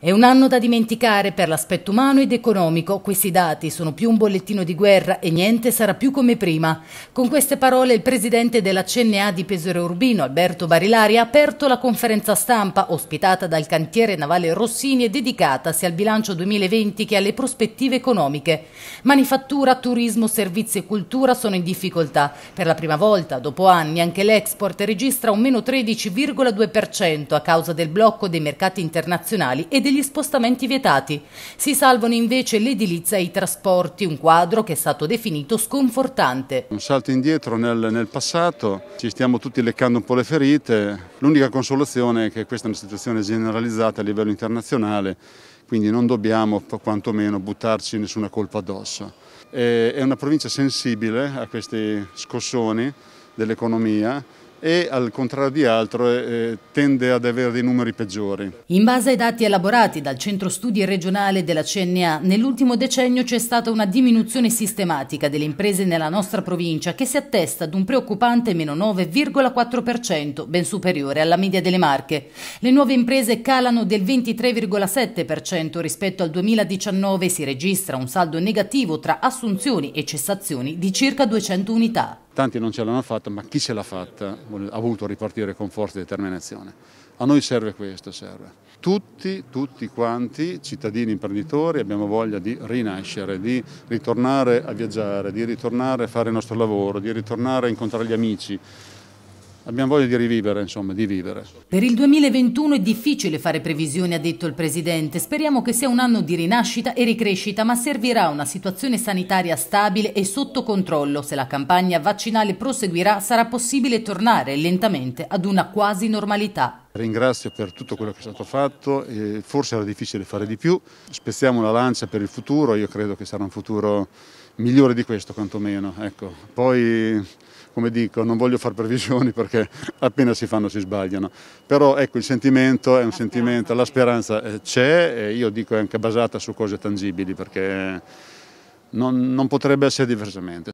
È un anno da dimenticare per l'aspetto umano ed economico, questi dati sono più un bollettino di guerra e niente sarà più come prima. Con queste parole il presidente della CNA di Pesaro Urbino, Alberto Barilari, ha aperto la conferenza stampa ospitata dal cantiere navale Rossini e dedicata sia al bilancio 2020 che alle prospettive economiche. Manifattura, turismo, servizi e cultura sono in difficoltà. Per la prima volta, dopo anni, anche l'export registra un meno 13,2% a causa del blocco dei mercati internazionali e degli spostamenti vietati. Si salvano invece l'edilizia e i trasporti, un quadro che è stato definito sconfortante. Un salto indietro nel, nel passato, ci stiamo tutti leccando un po' le ferite, l'unica consolazione è che questa è una situazione generalizzata a livello internazionale, quindi non dobbiamo quantomeno buttarci nessuna colpa addosso. È una provincia sensibile a questi scossoni dell'economia, e al contrario di altro eh, eh, tende ad avere dei numeri peggiori. In base ai dati elaborati dal Centro Studi Regionale della CNA, nell'ultimo decennio c'è stata una diminuzione sistematica delle imprese nella nostra provincia che si attesta ad un preoccupante meno 9,4%, ben superiore alla media delle Marche. Le nuove imprese calano del 23,7% rispetto al 2019 e si registra un saldo negativo tra assunzioni e cessazioni di circa 200 unità tanti non ce l'hanno fatta, ma chi ce l'ha fatta ha voluto ripartire con forza e determinazione. A noi serve questo, serve. Tutti, tutti quanti, cittadini imprenditori, abbiamo voglia di rinascere, di ritornare a viaggiare, di ritornare a fare il nostro lavoro, di ritornare a incontrare gli amici, abbiamo voglia di rivivere, insomma, di vivere. Per il 2021 è difficile fare previsioni, ha detto il Presidente. Speriamo che sia un anno di rinascita e ricrescita, ma servirà una situazione sanitaria stabile e sotto controllo. Se la campagna vaccinale proseguirà, sarà possibile tornare lentamente ad una quasi normalità. Ringrazio per tutto quello che è stato fatto, forse era difficile fare di più, spezziamo la lancia per il futuro, io credo che sarà un futuro migliore di questo quantomeno. Ecco. Poi, come dico, non voglio fare previsioni perché appena si fanno si sbagliano, però ecco il sentimento è un sentimento, la speranza eh, c'è e io dico è anche basata su cose tangibili perché non, non potrebbe essere diversamente.